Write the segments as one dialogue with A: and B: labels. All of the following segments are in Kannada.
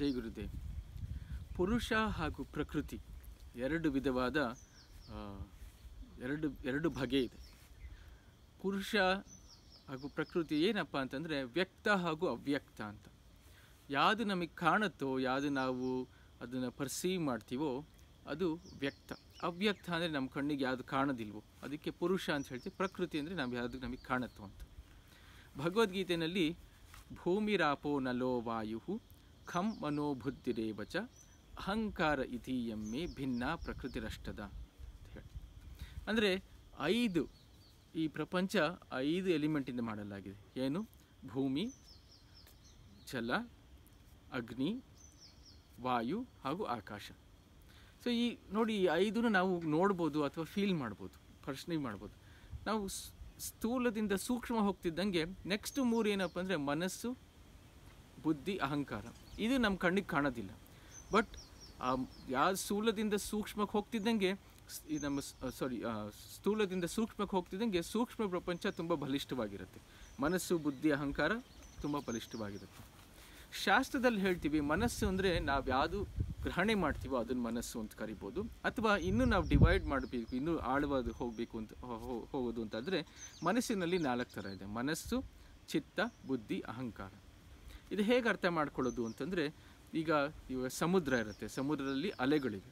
A: ಜೈ ಗುರುದೇವ್ ಪುರುಷ ಹಾಗೂ ಪ್ರಕೃತಿ ಎರಡು ವಿಧವಾದ ಎರಡು ಎರಡು ಬಗೆ ಇದೆ ಪುರುಷ ಹಾಗೂ ಪ್ರಕೃತಿ ಏನಪ್ಪ ಅಂತಂದರೆ ವ್ಯಕ್ತ ಹಾಗೂ ಅವ್ಯಕ್ತ ಅಂತ ಯಾವುದು ನಮಗೆ ಕಾಣುತ್ತೋ ಯಾವುದು ನಾವು ಅದನ್ನು ಪರ್ಸೀವ್ ಮಾಡ್ತೀವೋ ಅದು ವ್ಯಕ್ತ ಅವ್ಯಕ್ತ ಅಂದರೆ ನಮ್ಮ ಕಣ್ಣಿಗೆ ಯಾವುದು ಕಾಣೋದಿಲ್ವೋ ಅದಕ್ಕೆ ಪುರುಷ ಅಂತ ಹೇಳ್ತೀವಿ ಪ್ರಕೃತಿ ಅಂದರೆ ನಾವು ಯಾವುದು ನಮಗೆ ಕಾಣುತ್ತೋ ಅಂತ ಭಗವದ್ಗೀತೆಯಲ್ಲಿ ಭೂಮಿ ರಾಪೋ ನಲೋ ವಾಯು ಖಂ ಮನೋಬುದ್ಧಿರೇವಚ ಅಹಂಕಾರ ಇತಿ ಎಮ್ಮೆ ಭಿನ್ನ ಪ್ರಕೃತಿರಷ್ಟದ ಅಂತ ಹೇಳಿ ಅಂದರೆ ಐದು ಈ ಪ್ರಪಂಚ ಐದು ಎಲಿಮೆಂಟಿಂದ ಮಾಡಲಾಗಿದೆ ಏನು ಭೂಮಿ ಜಲ ಅಗ್ನಿ ವಾಯು ಹಾಗೂ ಆಕಾಶ ಸೊ ಈ ನೋಡಿ ಈ ಐದನ್ನು ನಾವು ನೋಡ್ಬೋದು ಅಥವಾ ಫೀಲ್ ಮಾಡ್ಬೋದು ಪರ್ಸ್ನಲಿ ಮಾಡ್ಬೋದು ನಾವು ಸ್ಥೂಲದಿಂದ ಸೂಕ್ಷ್ಮ ಹೋಗ್ತಿದ್ದಂಗೆ ನೆಕ್ಸ್ಟ್ ಮೂರು ಏನಪ್ಪ ಅಂದರೆ ಮನಸ್ಸು ಬುದ್ಧಿ ಅಹಂಕಾರ ಇದು ನಮ್ಮ ಕಣ್ಣಿಗೆ ಕಾಣೋದಿಲ್ಲ ಬಟ್ ಯಾವ ಸ್ಥೂಲದಿಂದ ಸೂಕ್ಷ್ಮಕ್ಕೆ ಹೋಗ್ತಿದ್ದಂಗೆ ಈ ನಮ್ಮ ಸಾರಿ ಸ್ಥೂಲದಿಂದ ಸೂಕ್ಷ್ಮಕ್ಕೆ ಹೋಗ್ತಿದ್ದಂಗೆ ಸೂಕ್ಷ್ಮ ಪ್ರಪಂಚ ತುಂಬ ಬಲಿಷ್ಠವಾಗಿರುತ್ತೆ ಮನಸ್ಸು ಬುದ್ಧಿ ಅಹಂಕಾರ ತುಂಬ ಬಲಿಷ್ಠವಾಗಿರುತ್ತೆ ಶಾಸ್ತ್ರದಲ್ಲಿ ಹೇಳ್ತೀವಿ ಮನಸ್ಸು ಅಂದರೆ ನಾವು ಯಾವುದು ಗ್ರಹಣೆ ಮಾಡ್ತೀವೋ ಅದನ್ನು ಮನಸ್ಸು ಅಂತ ಕರಿಬೋದು ಅಥವಾ ಇನ್ನೂ ನಾವು ಡಿವೈಡ್ ಮಾಡಬೇಕು ಇನ್ನೂ ಆಳವಾಗಿ ಹೋಗಬೇಕು ಅಂತ ಹೋಗೋದು ಅಂತಂದರೆ ಮನಸ್ಸಿನಲ್ಲಿ ನಾಲ್ಕು ಥರ ಇದೆ ಮನಸ್ಸು ಚಿತ್ತ ಬುದ್ಧಿ ಅಹಂಕಾರ ಇದು ಹೇಗೆ ಅರ್ಥ ಮಾಡ್ಕೊಳ್ಳೋದು ಅಂತಂದರೆ ಈಗ ಇವ ಸಮುದ್ರ ಇರುತ್ತೆ ಸಮುದ್ರದಲ್ಲಿ ಅಲೆಗಳಿವೆ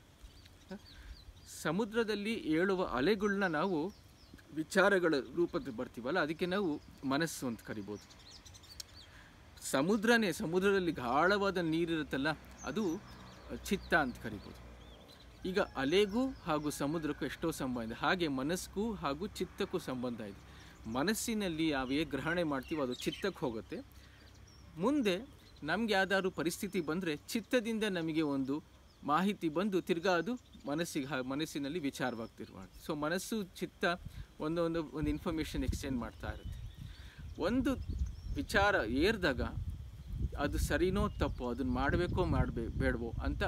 A: ಸಮುದ್ರದಲ್ಲಿ ಏಳುವ ಅಲೆಗಳನ್ನ ನಾವು ವಿಚಾರಗಳ ರೂಪದಲ್ಲಿ ಬರ್ತೀವಲ್ಲ ಅದಕ್ಕೆ ನಾವು ಮನಸ್ಸು ಅಂತ ಕರಿಬೋದು ಸಮುದ್ರನೇ ಸಮುದ್ರದಲ್ಲಿ ಗಾಢವಾದ ನೀರಿರುತ್ತಲ್ಲ ಅದು ಚಿತ್ತ ಅಂತ ಕರಿಬೋದು ಈಗ ಅಲೆಗೂ ಹಾಗೂ ಸಮುದ್ರಕ್ಕೂ ಎಷ್ಟೋ ಸಂಬಂಧ ಹಾಗೆ ಮನಸ್ಸಿಗೂ ಹಾಗೂ ಚಿತ್ತಕ್ಕೂ ಸಂಬಂಧ ಇದೆ ಮನಸ್ಸಿನಲ್ಲಿ ಯಾವ ಗ್ರಹಣೆ ಮಾಡ್ತೀವೋ ಅದು ಚಿತ್ತಕ್ಕೆ ಹೋಗುತ್ತೆ ಮುಂದೆ ನಮಗೆ ಯಾವ್ದಾದ್ರು ಪರಿಸ್ಥಿತಿ ಬಂದರೆ ಚಿತ್ತದಿಂದ ನಮಗೆ ಒಂದು ಮಾಹಿತಿ ಬಂದು ತಿರ್ಗಾ ಅದು ಮನಸ್ಸಿಗೆ ಮನಸ್ಸಿನಲ್ಲಿ ವಿಚಾರವಾಗ್ತಿರ್ಬಾರ್ದು ಸೊ ಮನಸ್ಸು ಚಿತ್ತ ಒಂದೊಂದು ಒಂದು ಇನ್ಫಾರ್ಮೇಷನ್ ಎಕ್ಸ್ಚೇಂಜ್ ಮಾಡ್ತಾ ಇರುತ್ತೆ ಒಂದು ವಿಚಾರ ಏರಿದಾಗ ಅದು ಸರಿನೋ ತಪ್ಪೋ ಅದನ್ನು ಮಾಡಬೇಕೋ ಮಾಡಬೇ ಬೇಡವೋ ಅಂತ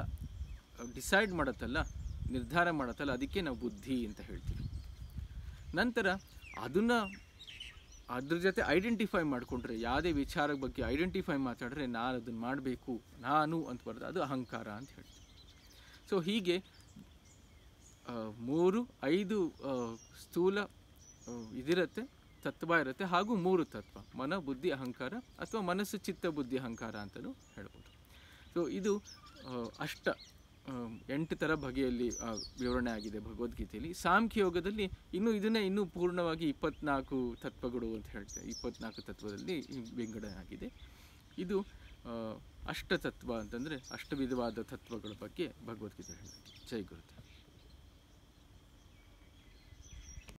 A: ಡಿಸೈಡ್ ಮಾಡುತ್ತಲ್ಲ ನಿರ್ಧಾರ ಮಾಡುತ್ತಲ್ಲ ಅದಕ್ಕೆ ನಾವು ಬುದ್ಧಿ ಅಂತ ಹೇಳ್ತೀವಿ ನಂತರ ಅದನ್ನು ಅದ್ರ ಜೊತೆ ಐಡೆಂಟಿಫೈ ಮಾಡಿಕೊಂಡ್ರೆ ಯಾವುದೇ ವಿಚಾರದ ಬಗ್ಗೆ ಐಡೆಂಟಿಫೈ ಮಾತಾಡಿದ್ರೆ ನಾನು ಅದನ್ನು ಮಾಡಬೇಕು ನಾನು ಅಂತ ಬರೋದು ಅದು ಅಹಂಕಾರ ಅಂತ ಹೇಳ್ತೀನಿ ಸೊ ಹೀಗೆ ಮೂರು ಐದು ಸ್ಥೂಲ ಇದಿರುತ್ತೆ ತತ್ವ ಇರುತ್ತೆ ಹಾಗೂ ಮೂರು ತತ್ವ ಮನ ಬುದ್ಧಿ ಅಹಂಕಾರ ಅಥವಾ ಮನಸ್ಸು ಚಿತ್ತ ಬುದ್ಧಿ ಅಹಂಕಾರ ಅಂತಲೂ ಹೇಳ್ಬೋದು ಸೊ ಇದು ಅಷ್ಟ ಎಂಟು ಥರ ಬಗೆಯಲ್ಲಿ ವಿವರಣೆ ಆಗಿದೆ ಭಗವದ್ಗೀತೆಯಲ್ಲಿ ಸಾಂಖ್ಯ ಯೋಗದಲ್ಲಿ ಇನ್ನು ಇದನ್ನೇ ಇನ್ನೂ ಪೂರ್ಣವಾಗಿ ಇಪ್ಪತ್ನಾಲ್ಕು ತತ್ವಗಳು ಅಂತ ಹೇಳ್ತೇವೆ ಇಪ್ಪತ್ನಾಲ್ಕು ತತ್ವದಲ್ಲಿ ವಿಂಗಡಣೆ ಆಗಿದೆ ಇದು ಅಷ್ಟತತ್ವ ಅಂತಂದರೆ ಅಷ್ಟ ವಿಧವಾದ ತತ್ವಗಳ ಬಗ್ಗೆ ಭಗವದ್ಗೀತೆ ಹೇಳಿದೆ ಜೈ ಗುರುತ